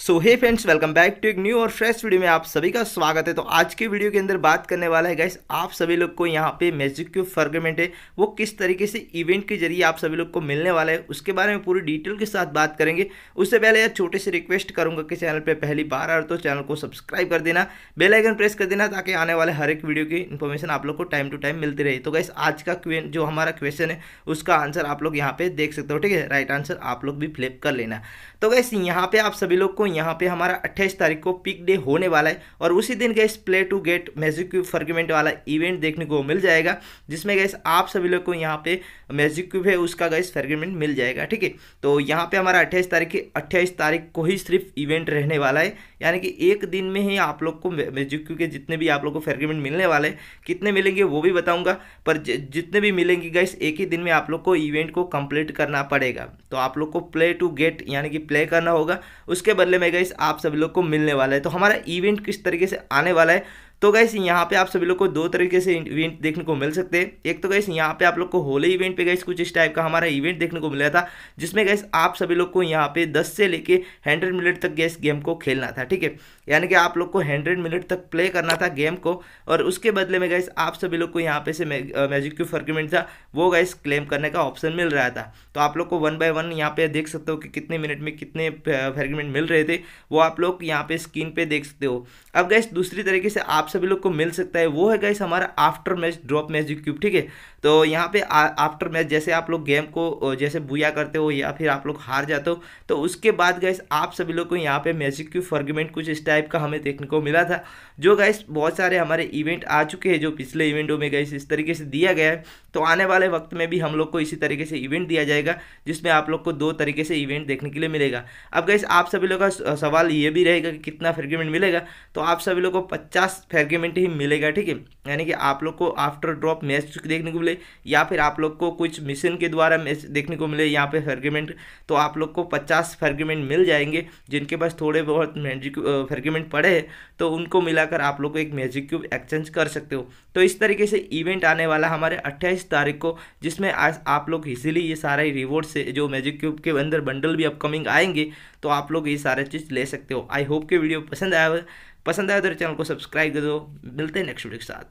so hey friends welcome back to एक new और fresh video में आप सभी का स्वागत है तो आज की वीडियो के अंदर बात करने वाला है गाइस आप सभी लोग को यहाँ पे मैजिक क्यूब फर्गमेंट है वो किस तरीके से इवेंट के जरिए आप सभी लोग को मिलने वाला है उसके बारे में पूरी डिटेल के साथ बात करेंगे उससे पहले यार छोटे से रिक्वेस्ट करूँगा कि चैनल पर पहली बार आ तो चैनल को सब्सक्राइब कर देना बेलाइकन प्रेस कर देना ताकि आने वाले हर एक वीडियो की इन्फॉर्मेशन आप लोग को टाइम टू टाइम मिलती रहे तो गाइस आज का जो हमारा क्वेश्चन है उसका आंसर आप लोग यहाँ पे देख सकते हो ठीक है राइट आंसर आप लोग भी फ्लिप कर लेना तो गैस यहाँ पे आप सभी लोग को यहाँ पे हमारा 28 तारीख को पिक डे होने वाला है और उसी दिन guess play to get magic cube fragment वाला इवेंट देखने को मिल जाएगा जिसमें गैस आप सभी लोग को यहाँ पे मैजिक क्यूब है उसका गैस फर्गमेंट मिल जाएगा ठीक है तो यहाँ पे हमारा अट्ठाईस तारीख की अट्ठाईस तारीख को ही सिर्फ इवेंट रहने वाला है यानी कि एक दिन में ही आप लोग को मैजिक क्यू के जितने भी आप लोग को फर्गमेंट मिलने वाले हैं कितने मिलेंगे वो भी बताऊँगा पर जितने भी मिलेंगे गैस एक ही दिन में आप लोग को इवेंट को कंप्लीट करना पड़ेगा तो आप लोग को प्ले टू गेट यानी कि प्ले करना होगा उसके बदले में गई आप सभी लोग को मिलने वाला है तो हमारा इवेंट किस तरीके से आने वाला है तो गैस यहाँ पे आप सभी लोग को दो तरीके से इवेंट देखने को मिल सकते हैं एक तो गैस यहाँ पे आप लोग को होले इवेंट पे गैस कुछ इस टाइप का हमारा इवेंट देखने को मिला था जिसमें गैस आप सभी लोग को यहाँ पे दस से लेके हंड्रेड मिनट तक गैस गेम को खेलना था ठीक है यानी कि आप लोग को हंड्रेड मिनट तक प्ले करना था गेम को और उसके बदले में गैस आप सभी लोग को यहाँ पे से मैजिक क्यू फर्क्यूमेंट था वो गैस क्लेम करने का ऑप्शन मिल रहा था तो आप लोग को वन बाय वन यहाँ पे देख सकते हो कि कितने मिनट में कितने फर्क्यूमेंट मिल रहे थे वो आप लोग यहाँ पे स्क्रीन पे देख सकते हो अब गैस दूसरी तरीके से आप सभी लोग को मिल सकता है वो है गाइस हमारा after match drop match cube ठीक है तो यहाँ पे आ, आफ्टर मैच जैसे आप लोग गेम को जैसे बुया करते हो या फिर आप लोग हार जाते हो तो उसके बाद गाइस आप सभी लोग को यहाँ पे मैजिक क्यूब फर्गमेंट कुछ इस टाइप का हमें देखने को मिला था जो गाइस बहुत सारे हमारे इवेंट आ चुके हैं जो पिछले इवेंटों में गाइस इस तरीके से दिया गया है तो आने वाले वक्त में भी हम लोग को इसी तरीके से इवेंट दिया जाएगा जिसमें आप लोग को दो तरीके से इवेंट देखने के लिए मिलेगा अब गाइस आप सभी लोग का सवाल ये भी रहेगा कि कितना फर्गमेंट मिलेगा तो आप सभी लोग को पचास एग्रीमेंट ही मिलेगा ठीक है यानी कि आप लोग को आफ्टर ड्रॉप मैच देखने को मिले या फिर आप लोग को कुछ मिशन के द्वारा मैच देखने को मिले यहाँ पे फर्गीमेंट तो आप लोग को पचास फर्गीमेंट मिल जाएंगे जिनके पास थोड़े बहुत मैजिक फर्गीमेंट पड़े हैं तो उनको मिलाकर आप लोग को एक मैजिक क्यूब एक्सचेंज कर सकते हो तो इस तरीके से इवेंट आने वाला हमारे अट्ठाईस तारीख को जिसमें आज आप लोग इजिली ये सारे रिवॉर्ड से जो मैजिक क्यूब के अंदर बंडल भी अपकमिंग आएंगे तो आप लोग ये सारा चीज़ ले सकते हो आई होप के वीडियो पसंद आया पसंद आया तो चैनल को सब्सक्राइब कर दो मिलते हैं नेक्स्ट वीडियो के साथ